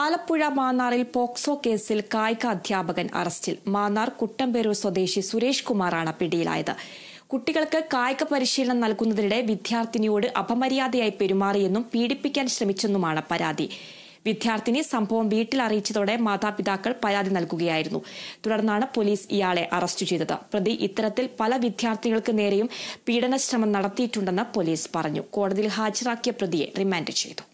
Alappuzha മാന്നാറിൽ POCSO കേസിൽ കായിക അധ്യാപകൻ അറസ്റ്റിൽ മാന്നാർ കുട്ടമ്പേരൂർ സ്വദേശി സുരേഷ് കുമാറാണ് പിടിയിലായത് കുട്ടികൾക്ക് കായിക പരിശീലനം നൽകുന്നതിനിടെ വിദ്യാർത്ഥിനിയോട് അപമര്യാദയായി പെരുമാറിയെന്നും പീഡിപ്പിക്കാൻ ശ്രമിച്ചെന്നുമാണ് പരാതി വിദ്യാർത്ഥിനി സംഭവം വീട്ടിൽ അറിയിച്ചതോടെ മാതാപിതാക്കൾ പരാതി നൽകുകയായിരുന്നു തുടർന്നാണ് പോലീസ് ഇയാളെ അറസ്റ്റ് ചെയ്തത് പ്രതി ഇത്തരത്തിൽ പല വിദ്യാർത്ഥികൾക്ക് നേരെയും പീഡനശ്രമം നടത്തിയിട്ടുണ്ടെന്ന് പോലീസ് പറഞ്ഞു കോടതിയിൽ ഹാജരാക്കിയ പ്രതിയെ റിമാൻഡ് ചെയ്തു